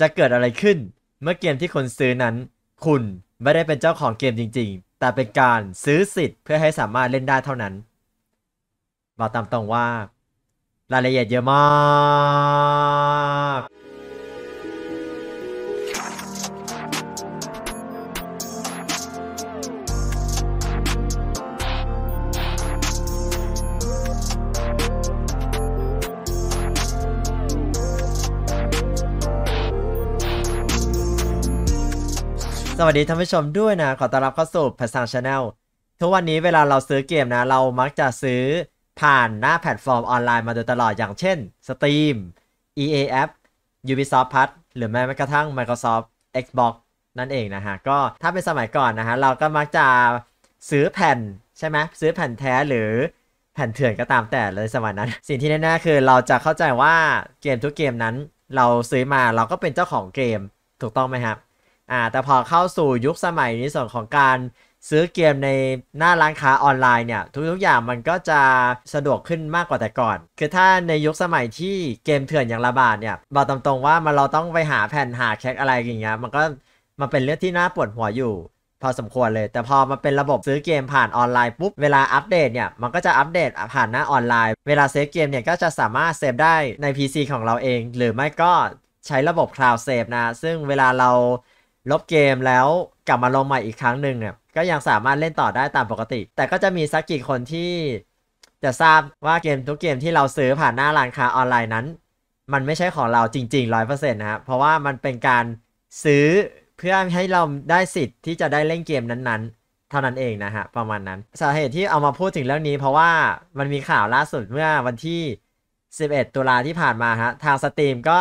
จะเกิดอะไรขึ้นเมื่อเกมที่คนซื้อนั้น คุณไม่ได้เป็นเจ้าของเกมจริงๆ แต่เป็นการซื้อสิทธิ์เพื่อให้สามารถเล่นได้เท่านั้นบอกตามตรงว่า รายละเอียดเยอะมากวัสดีท่านผู้ชมด้วยนะ ขอต้อนรับเข้าสู่แพทซังชาแนลทุกวันนี้เวลาเราซื้อเกมนะเรามักจะซื้อผ่านหน้าแพลตฟอร์มออนไลน์มาโดยตลอดอย่างเช่น Steam EA App Ubisoft p l u s หรือแม้กระทั่ง Microsoft Xbox นั่นเองนะฮะ ก็ถ้าเป็นสมัยก่อนนะฮะ เราก็มักจะซื้อแผ่น ใช่ไหมซื้อแผ่นแท้หรือแผ่นเถื่อนก็ตามแต่เลยสมัยนั้น สิ่งที่แน่ๆคือเราจะเข้าใจว่าเกมทุกเกมนั้น เราซื้อมาเราก็เป็นเจ้าของเกมถูกต้องไหมครับอ่าแต่พอเข้าสู่ยุคสมัยในส่วนของการซื้อเกมในหน้าร้านค้าออนไลน์เนี่ย ทุกๆ อย่างมันก็จะสะดวกขึ้นมากกว่าแต่ก่อน คือถ้าในยุคสมัยที่เกมเถื่อนอย่างระบาดเนี่ยบอกตรงๆว่ามันเราต้องไปหาแผ่นหาแคคอะไรอย่างเงี้ยมันก็มันเป็นเรื่องที่น่าปวดหัวอยู่ พอสมควรเลย แต่พอมาเป็นระบบซื้อเกมผ่านออนไลน์ปุ๊บเวลาอัปเดตเนี่ยมันก็จะอัปเดตผ่านหน้าออนไลน์เวลาเซฟเกมเนี่ยก็จะสามารถเซฟได้ใน PC ของเราเอง หรือไม่ก็ใช้ระบบ Cloud ์เซฟนะ ซึ่งเวลาเราลบเกมแล้วกลับมาลงใหม่อีกครั้งหนึ่งเนี่ย ก็ยังสามารถเล่นต่อได้ตามปกติ แต่ก็จะมีสักกี่คนที่ จะทราบว่าเกมทุกเกมที่เราซื้อผ่านหน้าร้านค้าออนไลน์นั้น มันไม่ใช่ของเราจริงๆร้อยเปอร์เซ็นต์นะครับเพราะว่ามันเป็นการซื้อเพื่อให้เราได้สิทธิ์ที่จะได้เล่นเกมนั้นๆ เท่านั้นเองนะฮะประมาณนั้นสาเหตุที่เอามาพูดถึงเรื่องนี้ เพราะว่ามันมีข่าวล่าสุดเมื่อวันที่ 11 ตุลาที่ผ่านมาฮะทางสตรีมก็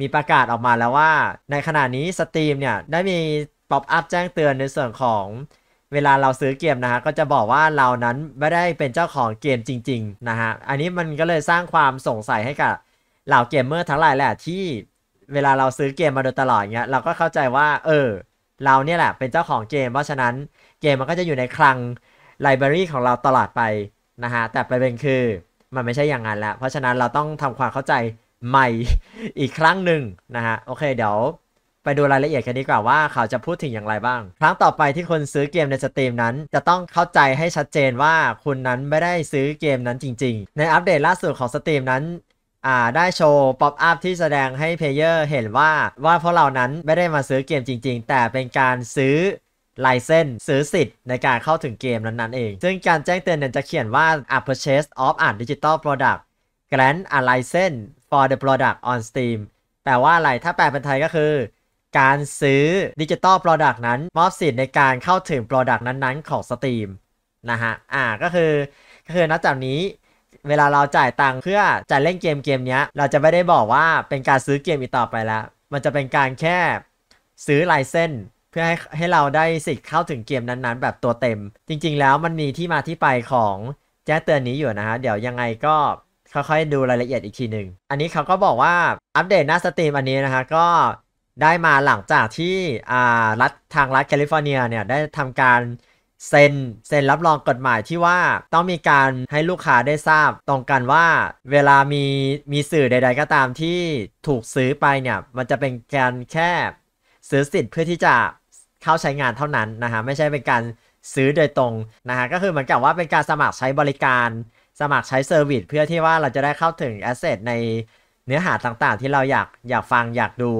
มีประกาศออกมาแล้วว่า ในขณะนี้สตรีมเนี่ยได้มีป๊อปอัพแจ้งเตือนในส่วนของเวลาเราซื้อเกมนะฮะก็จะบอกว่าเรานั้นไม่ได้เป็นเจ้าของเกมจริงๆนะฮะอันนี้มันก็เลยสร้างความสงสัยให้กับ เหล่าเกมเมอร์ทั้งหลายแหละที่เวลาเราซื้อเกมมาโดยตลอดเงี้ยเราก็เข้าใจว่าเออเราเนี่ยแหละเป็นเจ้าของเกม เพราะฉะนั้นเกมมันก็จะอยู่ในคลังไลบรารีของเราตลอดไปนะฮะแต่ประเด็นคือมันไม่ใช่อย่างนั้นแล้วเพราะฉะนั้นเราต้องทำความเข้าใจใหม่อีกครั้งหนึ่งนะฮะ โอเคเดี๋ยว ไปดูรายละเอียดกันดีกว่าว่าเขาจะพูดถึงอย่างไรบ้าง ครั้งต่อไปที่คนซื้อเกมในสตรีมนั้น จะต้องเข้าใจให้ชัดเจนว่าคุณนั้นไม่ได้ซื้อเกมนั้นจริงๆ ในอัปเดตล่าสุดของสตรีมนั้นได้โชว์ป๊อปอัพที่แสดงให้เพลเยอร์เห็นว่าว่าพวกเรานั้นไม่ได้มาซื้อเกมจริง ๆ แต่เป็นการซื้อลายเส้นซื้อสิทธิ์ ในการเข้าถึงเกมนั้นๆเอง ซึ่งการแจ้งเตือนจะเขียนว่า a purchase of a digital product grant a license for the product on Steam แปลว่าอะไร ถ้าแปลเป็นไทยก็คือ การซื้อดิจิตอลโปรดักต์นั้น มอบสิทธิ์ในการเข้าถึงโปรดักต์นั้นๆของ Steam นะฮะ อ่า ก็คือก็คือนับจากนี้เวลาเราจ่ายตังค์เพื่อจ่ายเล่นเกมเกมนี้เราจะไม่ได้บอกว่าเป็นการซื้อเกมอีกต่อไปแล้ว มันจะเป็นการแค่ซื้อลายเส้นเพื่อให้ให้เราได้สิทธิ์เข้าถึงเกมนั้นๆ แบบตัวเต็ม จริงๆ แล้วมันมีที่มาที่ไปของแจ้งเตือนนี้อยู่นะฮะ เดี๋ยวยังไงก็ค่อยๆดูรายละเอียดอีกทีหนึ่งอันนี้เขาก็บอกว่าอัปเดตหน้าสตรีมอันนี้นะคะ ก็ได้มาหลังจากที่รัฐทางรัฐแคลิฟอร์เนียเนี่ย ได้ทำการเซ็นเซ็นรับรองกฎหมายที่ว่าต้องมีการให้ลูกค้าได้ทราบตรงกันว่าเวลามีมีสื่อใดๆก็ตามที่ถูกซื้อไปเนี่ย มันจะเป็นการแค่ซื้อสิทธิ์เพื่อที่จะเข้าใช้งานเท่านั้นนะฮะไม่ใช่เป็นการซื้อโดยตรงนะฮะก็คือเหมือนกับว่าเป็นการสมัครใช้บริการสมัครใช้เซอร์วิสเพื่อที่ว่าเราจะได้เข้าถึงแอสเซทในเนื้อหาต่างๆ ที่เราอยากอยากฟังอยากดู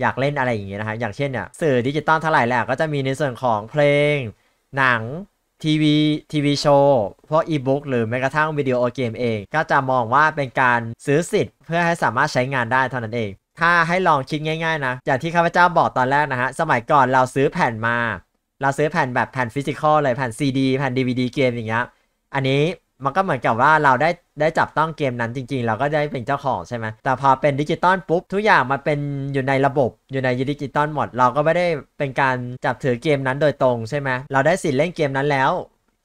อยากเล่นอะไรอย่างเงี้ยนะครับอย่างเช่นเนี่ย สื่อดิจิตอลทั้งหลายแหละก็จะมีในส่วนของเพลง หนัง ทีวี ทีวีโชว์ พวกอีบุ๊กหรือแม้กระทั่งวิดีโอเกมเอง ก็จะมองว่าเป็นการซื้อสิทธิ์ เพื่อให้สามารถใช้งานได้เท่านั้นเอง ถ้าให้ลองคิดง่ายๆนะอย่างที่ข้าพเจ้าบอกตอนแรกนะฮะสมัยก่อนเราซื้อแผ่นมาเราซื้อแผ่นแบบแผ่นฟิสิกอลเลยแผ่นซีดีแผ่นดีวดีเกมอย่างเงี้ยอันนี้มันก็เหมือนกับว่าเราได้ได้จับต้องเกมนั้นจริงๆ เราก็ได้เป็นเจ้าของใช่ไหมแต่พอเป็นดิจิตอลปุ๊บทุกอย่างมันเป็นอยู่ในระบบอยู่ในดิจิตอลหมดเราก็ไม่ได้เป็นการจับถือเกมนั้นโดยตรงใช่ไหมเราได้สิทธิ์เล่นเกมนั้นแล้ว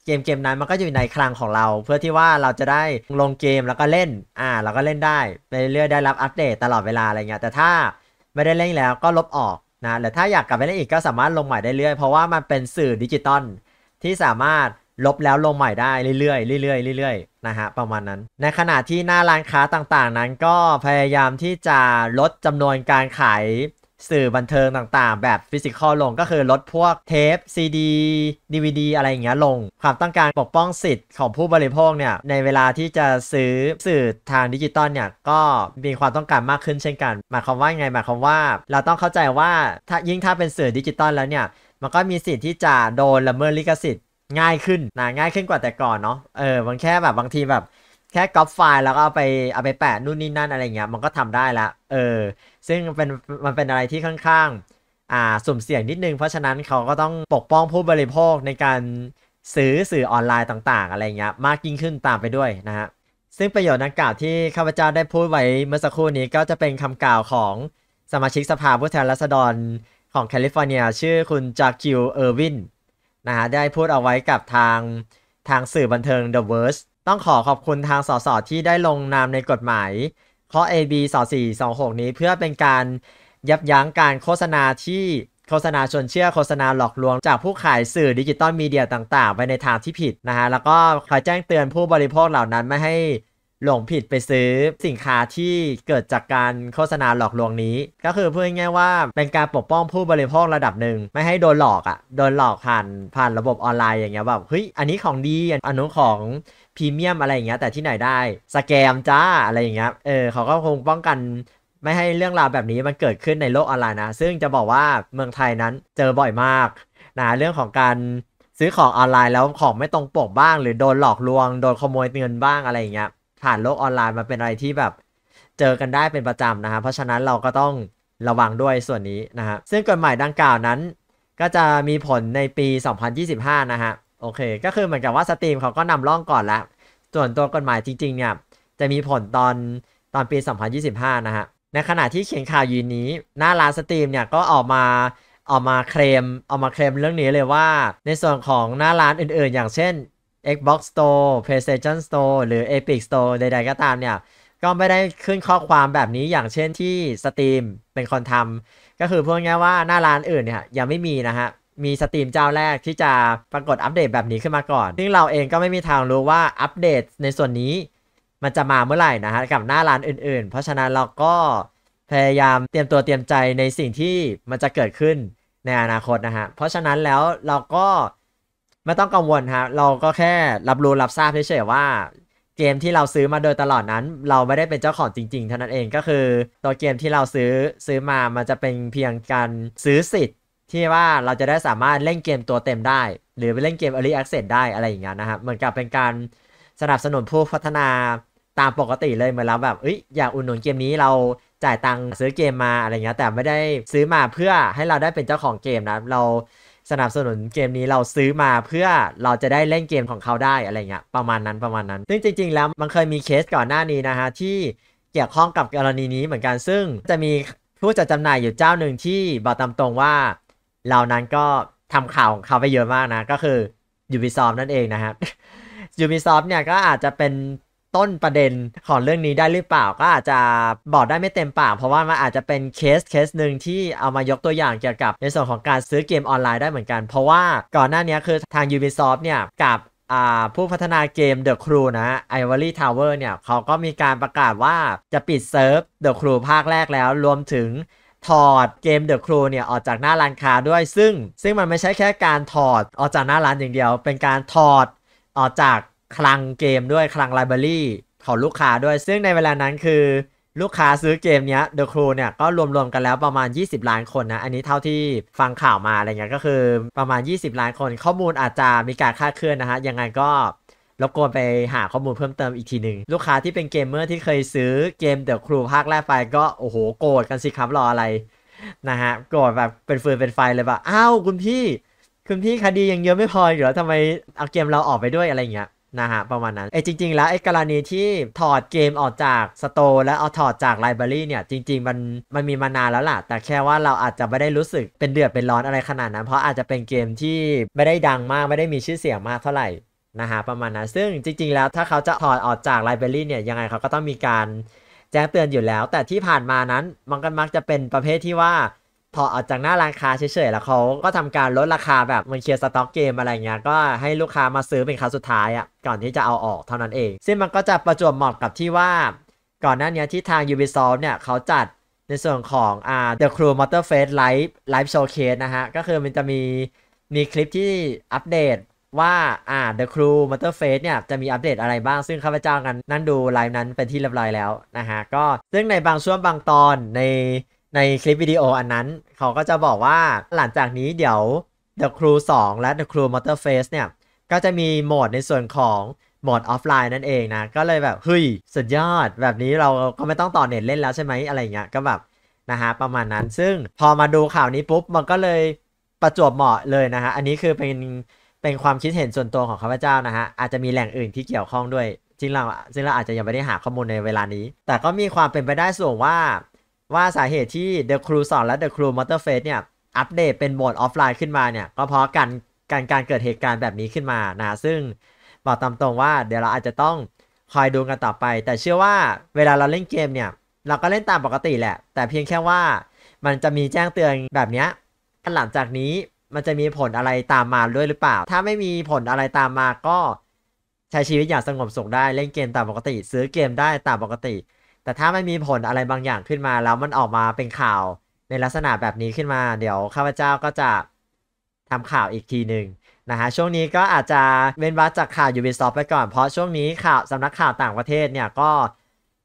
เกมเกมนั้นมันก็อยู่ในคลังของเรา เพื่อที่ว่าเราจะได้ลงเกมแล้วก็เล่น อ่า เราก็เล่นได้ไปเรื่อยได้รับอัปเดตตลอดเวลาอะไรเงี้ยแต่ถ้าไม่ได้เล่นแล้วก็ลบออกนะหรือถ้าอยากกลับไปเล่นอีกก็สามารถลงใหม่ได้เรื่อยเพราะว่ามันเป็นสื่อดิจิตอลที่สามารถลบแล้วลงใหม่ได้ เรื่อยๆเรื่อยๆเรื่อยๆนะฮะประมาณนั้น ในขณะที่หน้าร้านค้าต่างๆ นั้นก็พยายามที่จะลดจำนวนการขาย สื่อบันเทิงต่างๆ แบบฟิสิกอลลงก็คือลดพวกเทป ซีดีดีวดีอะไรอย่างเงี้ยลง ความต้องการปกป้องสิทธิ์ของผู้บริโภคเนี่ยในเวลาที่จะซื้อสื่อทางดิจิตอลเนี่ยก็มีความต้องการมากขึ้นเช่นกัน หมายความว่าไง หมายความว่าเราต้องเข้าใจว่าถ้ายิ่งถ้าเป็นสื่อดิจิตอลแล้วเนี่ยมันก็มีสิทธิ์ที่จะโดนละเมิดลิขสิทธิง่ายขึ้นนะง่ายขึ้นกว่าแต่ก่อนเนาะเออมันแค่แบบบางทีแบบแค่ก๊อปไฟล์แล้วก็เอาไปเอาไปแปะนู่นนี่นั่นอะไรเงี้ยมันก็ทำได้ละเออซึ่งเป็นมันเป็นอะไรที่ค่อนข้างอ่าสุ่มเสี่ยงนิดนึง เพราะฉะนั้นเขาก็ต้องปกป้องผู้บริโภคในการซื้อสื่อออนไลน์ต่างๆ อะไรเงี้ยมากยิ่งขึ้นตามไปด้วยนะฮะ ซึ่งประโยชน์ดังกล่าวที่ข้าพเจ้าได้พูดไว้เมื่อสักครู่นี้ก็จะเป็นคำกล่าวของสมาชิกสภาผู้แทนราษฎรของแคลิฟอร์เนียชื่อคุณจากคิวเออร์วินนะฮะได้พูดเอาไว้กับทางทางสื่อบันเทิง The v e r s e ต้องขอขอบคุณทางสสที่ได้ลงนามในกฎหมาย ข้อ AB 2426นี้เพื่อเป็นการยับยั้งการโฆษณาที่โฆษณาชวนเชื่อโฆษณาหลอกลวงจากผู้ขายสื่อดิจิตอลมีเดียต่าง ๆไปในทางที่ผิดนะฮะแล้วก็คอยแจ้งเตือนผู้บริโภคเหล่านั้นไม่ให้หลงผิดไปซื้อสินค้าที่เกิดจากการโฆษณาหลอกลวงนี้ ก็คือพูดง่ายๆว่าเป็นการปกป้องผู้บริโภคระดับหนึ่ง ไม่ให้โดนหลอกอะ่ะ โดนหลอกผ่านผ่านระบบออนไลน์อย่างเงี้ยแบบเฮ้ยอันนี้ของดีอันนู้นของพรีเมียมอะไรอย่างเงี้ยแต่ที่ไหนได้ สแกมจ้าอะไรอย่างเงี้ยเออเขาก็คงป้องกันไม่ให้เรื่องราวแบบนี้มันเกิดขึ้นในโลกออนไลน์นะ ซึ่งจะบอกว่าเมืองไทยนั้นเจอบ่อยมากนะเรื่องของการซื้อของออนไลน์แล้วของไม่ตรงปกบ้าง หรือโดนหลอกลวง โดนขโมยเงินบ้างอะไรอย่างเงี้ยผ่านโลกออนไลน์มาเป็นอะไรที่แบบเจอกันได้เป็นประจำนะฮะ เพราะฉะนั้นเราก็ต้องระวังด้วยส่วนนี้นะฮะ ซึ่งกฎหมายดังกล่าวนั้นก็จะมีผลในปี 2025 นะฮะ โอเค ก็คือเหมือนกับว่าสตรีมเขาก็นำร่องก่อนแล้วส่วนตัวกฎหมายจริง ๆ เนี่ย จะมีผลตอนตอนปี 2025 นะฮะ ในขณะที่เขียนข่าวยืนนี้หน้าร้านสตรีมเนี่ยก็ออกมาออกมาเคลมออกมาเคลมเรื่องนี้เลยว่าในส่วนของหน้าร้านอื่นๆอย่างเช่น Xbox Store PlayStation Store หรือ Epic Store ใด ๆ ก็ตามเนี่ย ก็ไม่ได้ขึ้นข้อความแบบนี้อย่างเช่นที่ Steam เป็นคนทำ ก็คือพูดง่ายว่าหน้าร้านอื่นเนี่ยยังไม่มีนะฮะ มีสตรีมเจ้าแรกที่จะปรากฏอัปเดตแบบนี้ขึ้นมาก่อน ซึ่งเราเองก็ไม่มีทางรู้ว่าอัปเดตในส่วนนี้มันจะมาเมื่อไหร่นะฮะกับหน้าร้านอื่น ๆ เพราะฉะนั้นเราก็พยายามเตรียมตัวเตรียมใจในสิ่งที่มันจะเกิดขึ้นในอนาคตนะฮะ เพราะฉะนั้นแล้วเราก็ไม่ต้องกังวลฮะเราก็แค่รับรู้รับทราบเฉยๆว่า เกมที่เราซื้อมาโดยตลอดนั้นเราไม่ได้เป็นเจ้าของจริงๆเท่านั้นเองก็คือ ตัวเกมที่เราซื้อซื้อมามันจะเป็นเพียงการซื้อสิทธิ์ที่ว่าเราจะได้สามารถเล่นเกมตัวเต็มได้ หรือไปเล่นเกม Early Access ได้อะไรอย่างเงี้ยนะครับเหมือนกับเป็นการสนับสนุนผู้พัฒนาตามปกติเลยเหมือนเราแบบอยอยากอุดหนุนเกมนี้เราจ่ายตังค์ซื้อเกมมาอะไรเงี้ยแต่ไม่ได้ซื้อมาเพื่อให้เราได้เป็นเจ้าของเกมนะเราสนับสนุนเกมนี้เราซื้อมาเพื่อเราจะได้เล่นเกมของเขาได้อะไรเงี้ยประมาณนั้นประมาณนั้น ซึ่งจริงๆแล้วมันเคยมีเคสก่อนหน้านี้นะฮะที่เกี่ยวข้องกับกรณีนี้เหมือนกันซึ่งจะมีผู้จัดจำหน่ายอยู่เจ้าหนึ่งที่บอกตามตรงว่าเรานั้นก็ทำข่าวของเขาไปเยอะมากนะก็คือ Ubisoft นั่นเองนะครับ Ubisoft เนี่ยก็อาจจะเป็นต้นประเด็นของเรื่องนี้ได้หรือเปล่าก็อาจจะบอกได้ไม่เต็มปากเพราะว่ามันอาจจะเป็นเคสเคสหนึ่งที่เอามายกตัวอย่างเกี่ยวกับ ในส่วนของการซื้อเกมออนไลน์ได้เหมือนกัน เพราะว่าก่อนหน้านี้คือทาง Ubisoft เนี่ยกับผู้พัฒนาเกม The Crew นะ Ivory Tower เนี่ยเขาก็มีการประกาศว่าจะปิดเซิร์ฟ The Crew ภาคแรกแล้ว รวมถึงถอดเกม The Crew เนี่ยออกจากหน้าร้านค้าด้วยซึ่งซึ่งมันไม่ใช่แค่การถอดออกจากหน้าร้านอย่างเดียวเป็นการถอดออกจากคลังเกมด้วย คลังไลบรารีของลูกค้าด้วย ซึ่งในเวลานั้นคือลูกค้าซื้อเกมเนี้ย The Crew เนี่ย ก็รวมๆกันแล้วประมาณ 20 ล้านคนนะ อันนี้เท่าที่ฟังข่าวมา อะไรเงี้ยก็คือประมาณ 20 ล้านคนข้อมูลอาจจะมีการคาดเคลื่อนนะฮะ ยังไงก็รบกวนไปหาข้อมูลเพิ่มเติมอีกทีหนึ่งลูกค้าที่เป็นเกมเมอร์ที่เคยซื้อเกมเดอะครูภาคแรกไปก็โอ้โหโกรธกันสิครับรออะไรนะฮะโกรธแบบเป็นฟืนเป็นไฟเลยแบบอ้าวคุณพี่คุณพี่คดียังเยอะไม่พออยู่แล้วทำไมเอาเกมเราออกไปด้วยอะไรเงี้ยนะฮะประมาณนั้นไอ้จริงๆแล้วไอ้กรณีที่ถอดเกมออกจากสโตร์แล้วเอาถอดจากไลบรารีเนี่ยจริงๆมันมันมีมานานแล้วล่ะ แต่แค่ว่าเราอาจจะไม่ได้รู้สึก เป็นเดือดเป็นร้อนอะไรขนาดนั้น เพราะอาจจะเป็นเกมที่ไม่ได้ดังมากไม่ได้มีชื่อเสียงมากเท่าไหร่นะฮะประมาณนั้นซึ่งจริง ๆแล้วถ้าเขาจะถอดออกจากไลบรารีเนี่ยยังไงเขาก็ต้องมีการแจ้งเตือนอยู่แล้ว แต่ที่ผ่านมานั้นมันก็มักจะเป็นประเภทที่ว่าพอออกจากหน้าร้านค้าเฉยๆแล้วเขาก็ทำการลดราคาแบบมันเคลียร์สต็อกเกมอะไรเงี้ย ก็ให้ลูกค้ามาซื้อเป็นครั้งสุดท้ายอะ่ะก่อนที่จะเอาออกเท่านั้นเอง ซึ่งมันก็จะประจวบเหมาะกับที่ว่า ก่อนหน้านี้ที่ทาง Ubisoft เนี่ยเขาจัดในส่วนของอ่า The Crew Motor Fest Live Live Showcase นะฮะ ก็คือมันจะมีมีคลิปที่อัปเดตว่าอ่า The Crew Motor Face เนี่ยจะมีอัปเดตอะไรบ้างซึ่งข้าพเจ้ากันนั่นดูไลฟ์นั้นเป็นที่เรียบร้อยแล้วนะฮะก็ซึ่งในบางช่วงบางตอนในในคลิปวิดีโออันนั้นเขาก็จะบอกว่าหลังจากนี้เดี๋ยว The Crew 2 และ The Crew Motorface เนี่ยก็จะมีโหมดในส่วนของโหมดออฟไลน์นั่นเองนะก็เลยแบบเฮ้ย สุดยอด แบบนี้เราก็ไม่ต้องต่อเน็ตเล่นแล้วใช่ไหมอะไรเงี้ยก็แบบนะฮะประมาณนั้น ซึ่งพอมาดูข่าวนี้ปุ๊บ มันก็เลยประจวบเหมาะเลยนะฮะอันนี้คือเป็นเป็นความคิดเห็นส่วนตัวของข้าพเจ้านะฮะอาจจะมีแหล่งอื่นที่เกี่ยวข้องด้วยจริงเราซึ่งเราอาจจะยังไม่ได้หาข้อมูลในเวลานี้ แต่ก็มีความเป็นไปได้สูงว่าว่าสาเหตุที่ The Crew 2และ The Crew Motorface เนี่ยอัปเดตเป็นโหมดออฟไลน์ขึ้นมาเนี่ยก็เพราะการการการเกิดเหตุการณ์แบบนี้ขึ้นมานะซึ่งบอกตามตรงว่าเดี๋ยวเราอาจจะต้องคอยดูกันต่อไป แต่เชื่อว่าเวลาเราเล่นเกมเนี่ย เราก็เล่นตามปกติแหละ แต่เพียงแค่ว่ามันจะมีแจ้งเตือนแบบนี้หลังจากนี้มันจะมีผลอะไรตามมาด้วยหรือเปล่า ถ้าไม่มีผลอะไรตามมาก็ ใช้ชีวิตอย่างสงบสุขได้เล่นเกมตามปกติ ซื้อเกมได้ตามปกติแต่ถ้ามันมีผลอะไรบางอย่างขึ้นมาแล้วมันออกมาเป็นข่าวในลักษณะแบบนี้ขึ้นมา เดี๋ยวข้าพเจ้าก็จะทำข่าวอีกทีหนึ่งนะฮะช่วงนี้ก็อาจจะเว้นวักจากข่าว u b บ s ซอฟไปก่อนเพราะช่วงนี้ข่าวสำนักข่าวต่างประเทศเนี่ยก็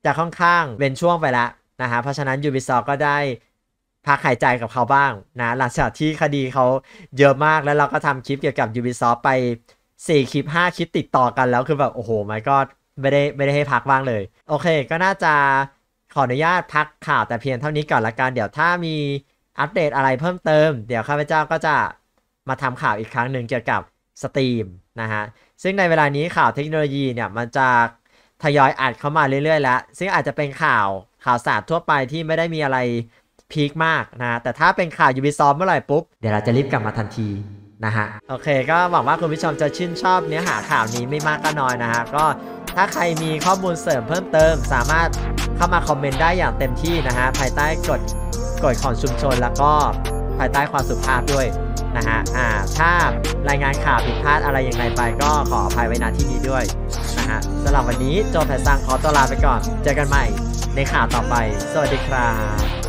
จะค่อนข้างเว้นช่วงไปแล้วนะฮะเพราะฉะนั้นยูบิซอ t ก็ได้พักหายใจกับเขาบ้างนะหลังจากที่คดีเขาเยอะมากแล้วเราก็ทำคลิปเกี่ยวกับยูบิซอ t ไป4คลิป5คลิปติดต่อกันแล้วคือแบบโอ้โหไม่ก็ไม่ได้ไม่ได้ให้พักว่างเลย โอเคก็น่าจะขออนุญาตพักข่าวแต่เพียงเท่านี้ก่อนละกัน เดี๋ยวถ้ามีอัปเดตอะไรเพิ่มเติมเดี๋ยวข้าพเจ้าก็จะมาทำข่าวอีกครั้งหนึ่งเกี่ยวกับสตรีมนะฮะ ซึ่งในเวลานี้ข่าวเทคโนโลยีเนี่ย มันจะทยอยอัดเข้ามาเรื่อย ๆ แล้ว ซึ่งอาจจะเป็นข่าวข่าวสารทั่วไปที่ไม่ได้มีอะไรพีคมากนะแต่ถ้าเป็นข่าวยูบิซอมเมื่อไหร่ปุ๊บเดี๋ยวเราจะรีบกลับมาทันทีนะฮะโอเคก็หวังว่าคุณผู้ชมจะชื่นชอบเนื้อหาข่าวนี้ไม่มากก็น้อยนะฮะก็ถ้าใครมีข้อมูลเสริมเพิ่มเติมสามารถเข้ามาคอมเมนต์ได้อย่างเต็มที่นะฮะภายใต้กฎกฎของชุมชนแล้วก็ภายใต้ความสุภาพด้วยนะฮะอ่าถ้ารายงานข่าวผิดพลาดอะไรอย่างไรไปก็ขออภัยไว้ณที่นี้ด้วยนะฮะสำหรับวันนี้โจแพซังขอตัวลาไปก่อน เจอกันใหม่ในข่าวต่อไปสวัสดีครับ